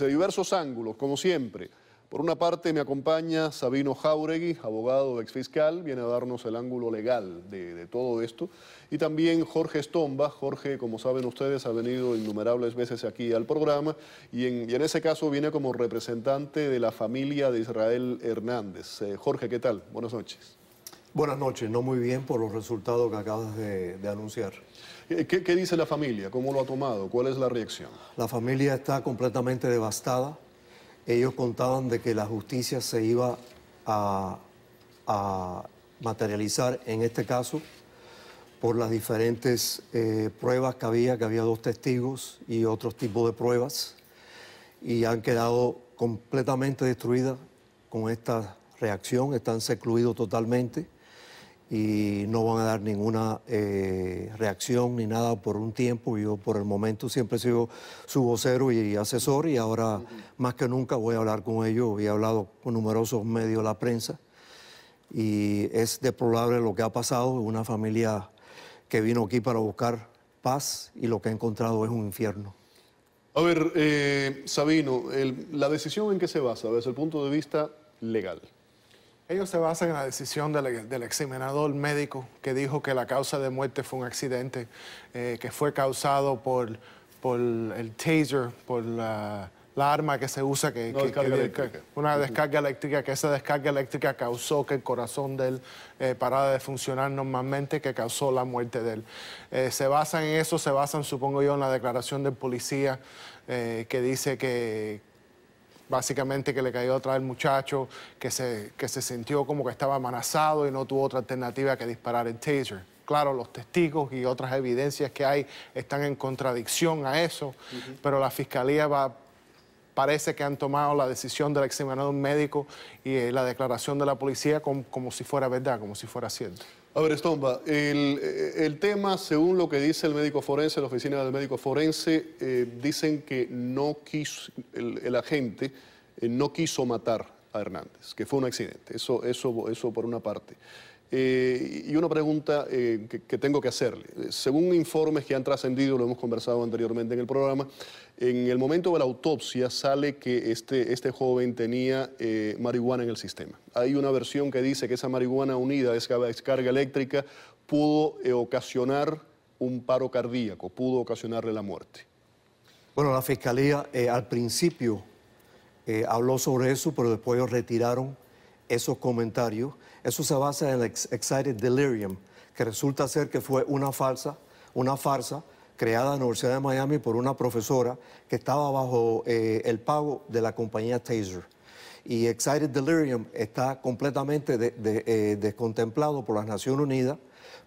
desde diversos ángulos, como siempre. Por una parte me acompaña Sabino Jauregui, abogado exfiscal, viene a darnos el ángulo legal de, todo esto. Y también Jorge Estomba. Jorge, como saben ustedes, ha venido innumerables veces aquí al programa y en, en ese caso viene como representante de la familia de Israel Hernández. Eh, Jorge, ¿qué tal? Buenas noches. Buenas noches, no muy bien por los resultados que acabas de, de anunciar. ¿Qué, dice la familia? ¿Cómo lo ha tomado? ¿Cuál es la reacción? La familia está completamente devastada. Ellos contaban de que la justicia se iba a, materializar en este caso por las diferentes eh, pruebas que había, que había dos testigos y otros tipos de pruebas, y han quedado completamente destruidas con esta reacción, están secluidos totalmente y no van a dar ninguna eh, reacción ni nada por un tiempo. Yo por el momento siempre he sido su vocero y asesor y ahora más que nunca voy a hablar con ellos. He hablado con numerosos medios de la prensa y es deplorable lo que ha pasado. Una familia que vino aquí para buscar paz y lo que ha encontrado es un infierno. A ver, eh, Sabino, la decisión en qué se basa desde el punto de vista legal. Ellos se basan en la decisión del, examinador médico que dijo que la causa de muerte fue un accidente eh, que fue causado por, el taser, por la, arma que se usa, que, una descarga eléctrica, que esa descarga eléctrica causó que el corazón de él eh, parara de funcionar normalmente, que causó la muerte de él. Eh, se basan en eso, se basan, supongo yo, en la declaración del policía que dice que básicamente que le cayó atrás el muchacho, que se, sintió como que estaba amenazado y no tuvo otra alternativa que disparar el taser. Claro, los testigos y otras evidencias que hay están en contradicción a eso, pero la fiscalía va, parece que han tomado la decisión del examinador médico y eh, la declaración de la policía como si fuera verdad, como si fuera cierto. A ver, Estomba, eh, el, tema, según lo que dice el médico forense, la oficina del médico forense, eh, dicen que no quiso, el, agente eh, no quiso matar a Hernández, que fue un accidente, eso, eso, eso por una parte. Eh, y una pregunta eh, que, tengo que hacerle. Según informes que han trascendido, lo hemos conversado anteriormente en el programa, en el momento de la autopsia sale que este, este joven tenía eh, marihuana en el sistema. Hay una versión que dice que esa marihuana unida a esa descarga eléctrica pudo ocasionar un paro cardíaco, pudo ocasionarle la muerte. Bueno, la fiscalía al principio habló sobre eso, pero después lo retiraron esos comentarios, eso se basa en el excited delirium, que resulta ser que fue una falsa, una farsa creada en la Universidad de Miami por una profesora que estaba bajo eh, el pago de la compañía Taser y Excited Delirium está completamente eh, descontemplado por las Naciones Unidas,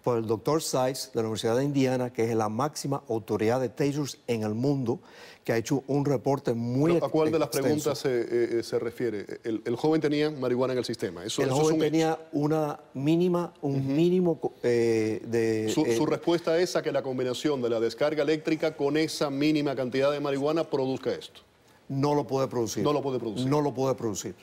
por el doctor Sykes de la Universidad de Indiana, que es la máxima autoridad de tasers en el mundo, que ha hecho un reporte muy ¿A cuál de las preguntas se, eh, eh, refiere? El, joven tenía marihuana en el sistema. el joven tenía una mínima, un mínimo de... Su, su respuesta es a que la combinación de la descarga eléctrica con esa mínima cantidad de marihuana produzca esto no lo puede producir. No lo puede producir. No lo puede producir.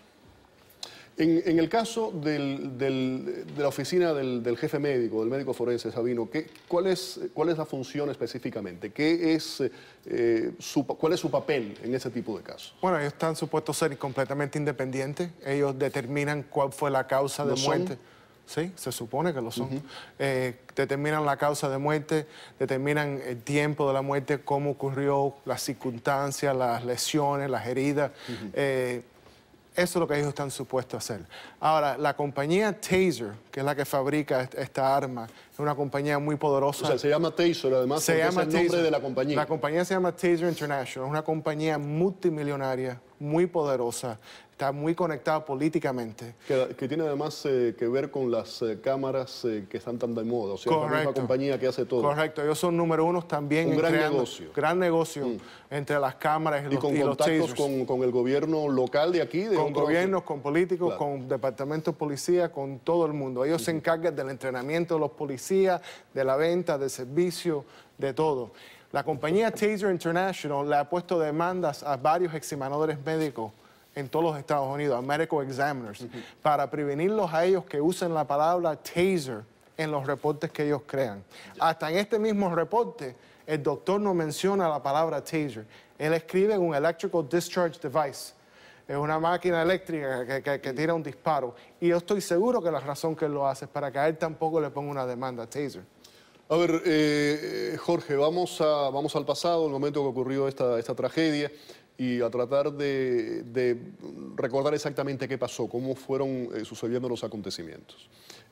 En, el caso del, de la oficina del, jefe médico, del médico forense, Sabino, cuál, es, la función específicamente? es, eh, ¿Cuál es su papel en ese tipo de casos? Bueno, ellos están supuestos ser completamente independientes. Ellos determinan cuál fue la causa de muerte. Sí, se supone que lo son. Eh, determinan la causa de muerte, determinan el tiempo de la muerte, cómo ocurrió, las circunstancias, las lesiones, las heridas. Eh, eso es lo que ellos están supuestos a hacer. Ahora, la compañía Taser, que es la que fabrica esta arma, es una compañía muy poderosa. O sea, se llama Taser, además se llama es el nombre de la compañía. La compañía se llama Taser International, es una compañía multimillonaria, muy poderosa, está muy conectado políticamente. Que, tiene además eh, que ver con las eh, cámaras eh, que están tan de moda, o sea, la misma compañía que hace todo. Correcto, ellos son número uno también. Un gran negocio. Gran negocio mm. entre las cámaras y, los, y con contactos con, el gobierno local de aquí. De con gobiernos, con políticos, con departamentos de policía, con todo el mundo. Ellos se encargan del entrenamiento de los policías, de la venta, de servicio, de todo. La compañía Taser International le ha puesto demandas a varios examinadores médicos en todos los Estados Unidos, a medical examiners, para prevenirlos a ellos que usen la palabra taser en los reportes que ellos crean. Hasta en este mismo reporte, el doctor no menciona la palabra taser. Él escribe un electrical discharge device. Es una máquina eléctrica que, que, tira un disparo. Y yo estoy seguro que la razón que él lo hace es para que a él tampoco le ponga una demanda taser. A ver, eh, eh, Jorge, vamos, a, vamos al pasado, el momento que ocurrió esta, esta tragedia y a tratar de, recordar exactamente qué pasó, cómo fueron eh, sucediendo los acontecimientos.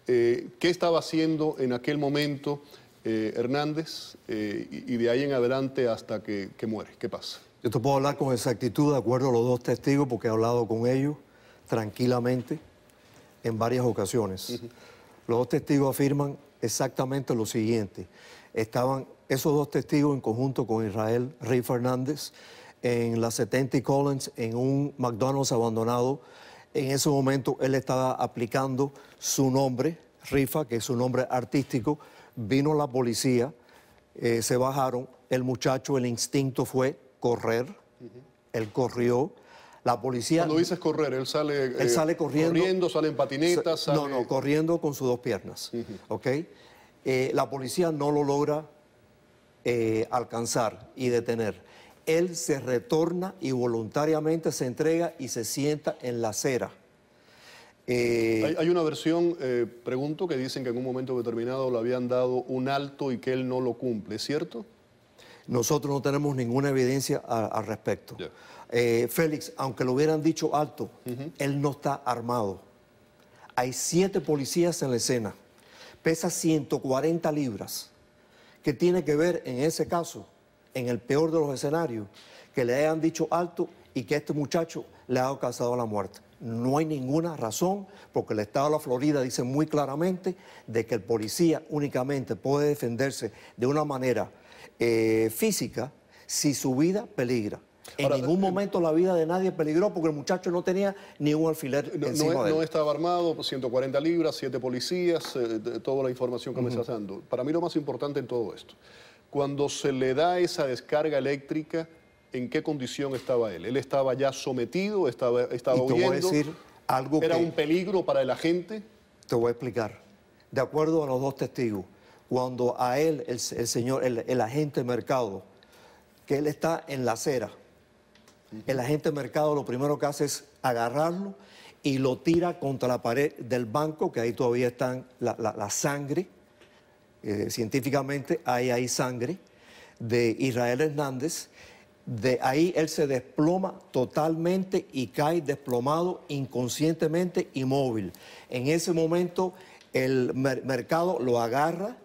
Eh, ¿Qué estaba haciendo en aquel momento eh, Hernández y, de ahí en adelante hasta que, muere? ¿Qué pasa? Yo te puedo hablar con exactitud, de acuerdo a los dos testigos, porque he hablado con ellos tranquilamente en varias ocasiones. Los dos testigos afirman exactamente lo siguiente. Estaban esos dos testigos en conjunto con Israel Rey Fernández en la 70 Collins, en un McDonald's abandonado. En ese momento él estaba aplicando su nombre, Rifa, que es su nombre artístico. Vino la policía, eh, se bajaron. El muchacho, el instinto fue correr. Él corrió. La policía. Cuando dices correr, él sale. Eh, corriendo. Corriendo, sale en patineta. No, no, corriendo con sus dos piernas. Eh, la policía no lo logra alcanzar y detener él se retorna y voluntariamente se entrega y se sienta en la acera. Eh, hay, una versión, eh, pregunto, que dicen que en un momento determinado le habían dado un alto y que él no lo cumple, cierto? Nosotros no tenemos ninguna evidencia al respecto. Eh, Félix, aunque lo hubieran dicho alto, él no está armado. Hay siete policías en la escena, pesa 140 libras. ¿Qué tiene que ver en ese caso en el peor de los escenarios, que le hayan dicho alto y que este muchacho le ha causado la muerte. No hay ninguna razón, porque el Estado de la Florida dice muy claramente de que el policía únicamente puede defenderse de una manera eh, física si su vida peligra. En ningún eh, momento la vida de nadie peligró porque el muchacho no tenía ni un alfiler no, estaba armado, 140 libras, 7 policías, eh, toda la información que me estás dando. Para mí lo más importante en todo esto cuando se le da esa descarga eléctrica, ¿en qué condición estaba él? Él estaba ya sometido, estaba, estaba y te Voy decir algo ¿Era un peligro para el agente? Te voy a explicar. De acuerdo a los dos testigos, cuando a él, el, señor, el, agente agente mercado, que él está en la acera, el agente de mercado lo primero que hace es agarrarlo y lo tira contra la pared del banco, que ahí todavía están la sangre eh, científicamente, ahí hay sangre de Israel Hernández. De ahí él se desploma totalmente y cae desplomado, inconscientemente inmóvil. En ese momento el mercado lo agarra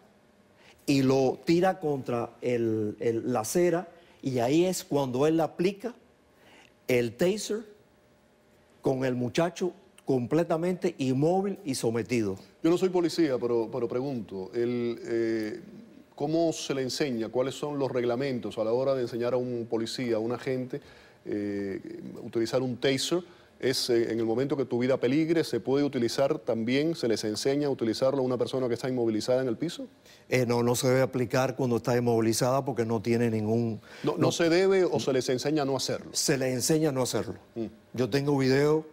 y lo tira contra el, la acera y ahí es cuando él aplica el taser con el muchacho completamente inmóvil y sometido. Yo no soy policía, pero, pregunto, eh, ¿cómo se le enseña? ¿Cuáles son los reglamentos a la hora de enseñar a un policía, a un agente, eh, utilizar un taser? Es eh, en el momento que tu vida peligre, ¿se puede utilizar también? ¿Se les enseña a utilizarlo a una persona que está inmovilizada en el piso? no, no se debe aplicar cuando está inmovilizada porque no tiene ningún... No, se debe o se les enseña a no hacerlo? Se les enseña a no hacerlo. Mm. Yo tengo video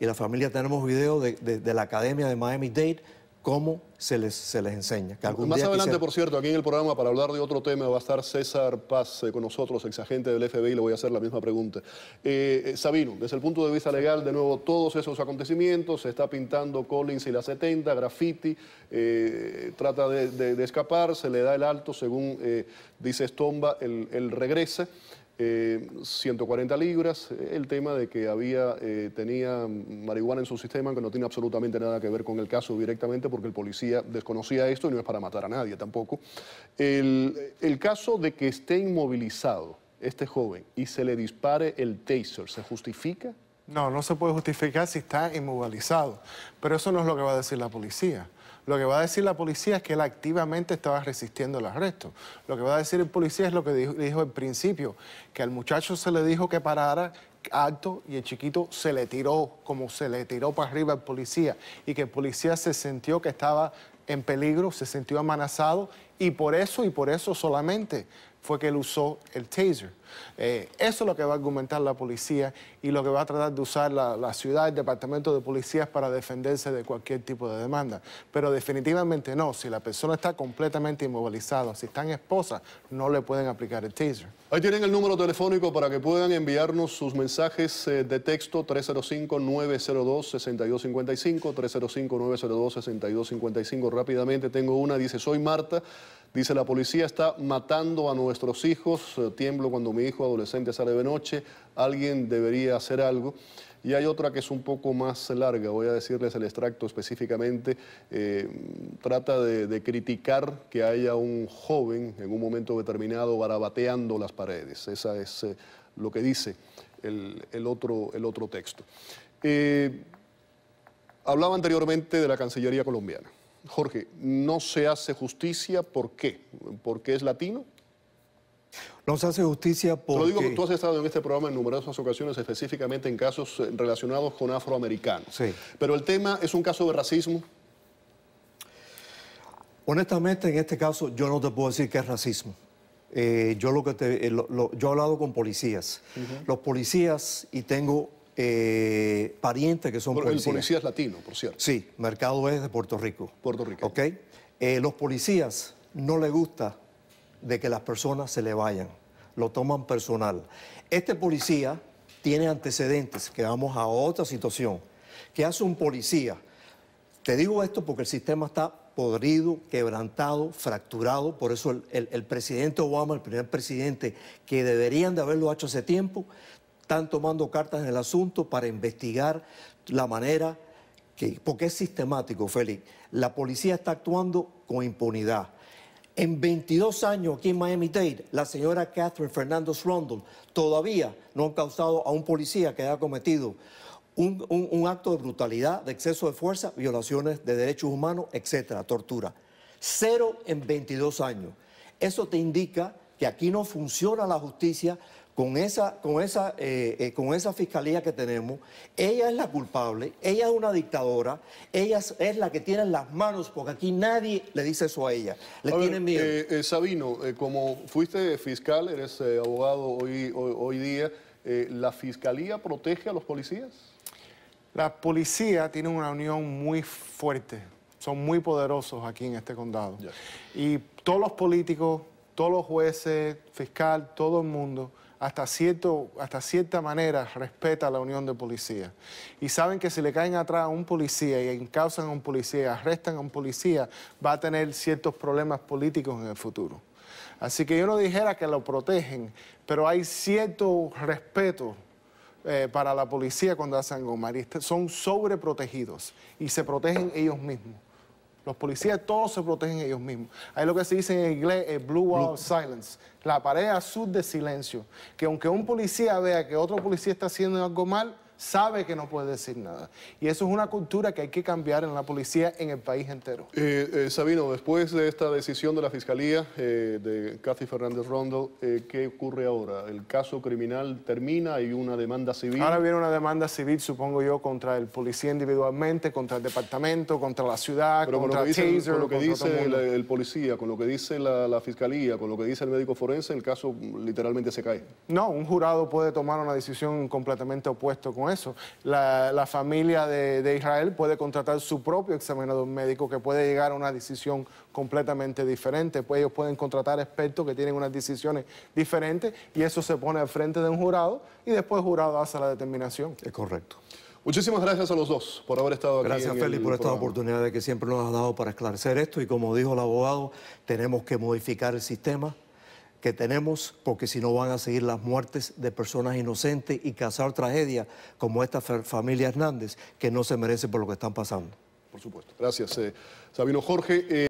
y la familia tenemos video de, la Academia de Miami Dade, cómo se les, enseña. Más adelante, por cierto, aquí en el programa, para hablar de otro tema, va a estar César Paz eh, con nosotros, exagente del FBI, le voy a hacer la misma pregunta. Eh, eh, Sabino, desde el punto de vista legal, de nuevo, todos esos acontecimientos, se está pintando Collins y la 70, graffiti, trata de, escapar, se le da el alto, según dice Stomba, él regresa. 140 eh, libras, eh, el tema de que había, eh, tenía marihuana en su sistema, que no tiene absolutamente nada que ver con el caso directamente, porque el policía desconocía esto y no es para matar a nadie tampoco. El, el caso de que esté inmovilizado este joven y se le dispare el taser, ¿se justifica? No, no se puede justificar si está inmovilizado, pero eso no es lo que va a decir la policía. Lo que va a decir la policía es que él activamente estaba resistiendo el arresto. Lo que va a decir el policía es lo que dijo, al principio, que al muchacho se le dijo que parara, alto y el chiquito se le tiró, como se le tiró para arriba al policía, y que el policía se sintió que estaba en peligro, se sintió amenazado, y por eso y por eso solamente fue que él usó el taser. Eh, eso es lo que va a argumentar la policía y lo que va a tratar de usar la, la ciudad, el departamento de policías para defenderse de cualquier tipo de demanda. Pero definitivamente no, si la persona está completamente inmovilizada, si está en esposa, no le pueden aplicar el taser. Ahí tienen el número telefónico para que puedan enviarnos sus mensajes eh, de texto 305-902-6255, 305-902-6255. Rápidamente tengo una, dice, soy Marta. Dice, la policía está matando a nuestros hijos, eh, tiemblo cuando mi hijo adolescente sale de noche, alguien debería hacer algo. Y hay otra que es un poco más larga, voy a decirles el extracto específicamente. Eh, trata de, criticar que haya un joven en un momento determinado barabateando las paredes. Esa es eh, lo que dice el, otro, texto. hablaba anteriormente de la Cancillería colombiana. Jorge, ¿no se hace justicia por qué? ¿Porque es latino? No se hace justicia por... Lo digo porque tú has estado en este programa en numerosas ocasiones, específicamente en casos relacionados con afroamericanos. Sí. Pero el tema es un caso de racismo. Honestamente, en este caso yo no te puedo decir que es racismo. Eh, yo lo que te, eh, yo he hablado con policías. Los policías, y tengo eh, parientes que son policías. El policía es latino, por cierto. Sí, Mercado es de Puerto Rico. Puerto Rico. ¿Ok? Eh, los policías no les gusta de que las personas se le vayan, lo toman personal. Este policía tiene antecedentes, que vamos a otra situación. ¿Qué hace un policía? Te digo esto porque el sistema está podrido, quebrantado, fracturado. Por eso el, presidente Obama, el primer presidente, que deberían de haberlo hecho hace tiempo, están tomando cartas en el asunto para investigar la manera que, porque es sistemático, Félix, la policía está actuando con impunidad. En 22 años aquí en Miami-Dade, la señora Catherine Fernández Rondon todavía no ha causado a un policía que haya cometido un, un, acto de brutalidad, de exceso de fuerza, violaciones de derechos humanos, etcétera, tortura. Cero en 22 años. Eso te indica que aquí no funciona la justicia, con esa, con, esa, eh, eh, con esa fiscalía que tenemos, ella es la culpable, ella es una dictadora, ella es, la que tiene las manos, porque aquí nadie le dice eso a ella, le eh, Sabino, como fuiste fiscal, eres abogado hoy, hoy, día, ¿la fiscalía protege a los policías? La policía tiene una unión muy fuerte, son muy poderosos aquí en este condado. Y todos los políticos, todos los jueces, fiscal, todo el mundo hasta, cierto, hasta cierta manera respeta la unión de policía. Y saben que si le caen atrás a un policía y encausan a un policía, arrestan a un policía, va a tener ciertos problemas políticos en el futuro. Así que yo no dijera que lo protegen, pero hay cierto respeto eh, para la policía cuando hacen Gomar. Son sobreprotegidos y se protegen ellos mismos. Los policías todos se protegen ellos mismos. Hay lo que se dice en inglés el eh, blue wall of silence, la pared azul de silencio. Que aunque un policía vea que otro policía está haciendo algo mal, sabe que no puede decir nada. Y eso es una cultura que hay que cambiar en la policía en el país entero. Eh, eh Sabino, después de esta decisión de la Fiscalía eh, de Cathy Fernández Rondo, eh, ¿qué ocurre ahora? ¿El caso criminal termina? ¿Hay una demanda civil? Ahora viene una demanda civil, supongo yo, contra el policía individualmente, contra el departamento, contra la ciudad, contra con lo que dice, con lo que dice el, policía, con lo que dice la, Fiscalía, con lo que dice el médico forense, el caso literalmente se cae. No, un jurado puede tomar una decisión completamente opuesta con eso. La, familia de, Israel puede contratar su propio examinador médico que puede llegar a una decisión completamente diferente. Pues ellos pueden contratar expertos que tienen unas decisiones diferentes y eso se pone al frente de un jurado y después el jurado hace la determinación. Es correcto. Muchísimas gracias a los dos por haber estado aquí. Gracias, Félix, por esta oportunidad que siempre nos ha dado para esclarecer esto. Y como dijo el abogado, tenemos que modificar el sistema que tenemos, porque si no van a seguir las muertes de personas inocentes y causar tragedias como esta familia Hernández, que no se merece por lo que están pasando. Por supuesto. Gracias, eh, Sabino Jorge. Eh,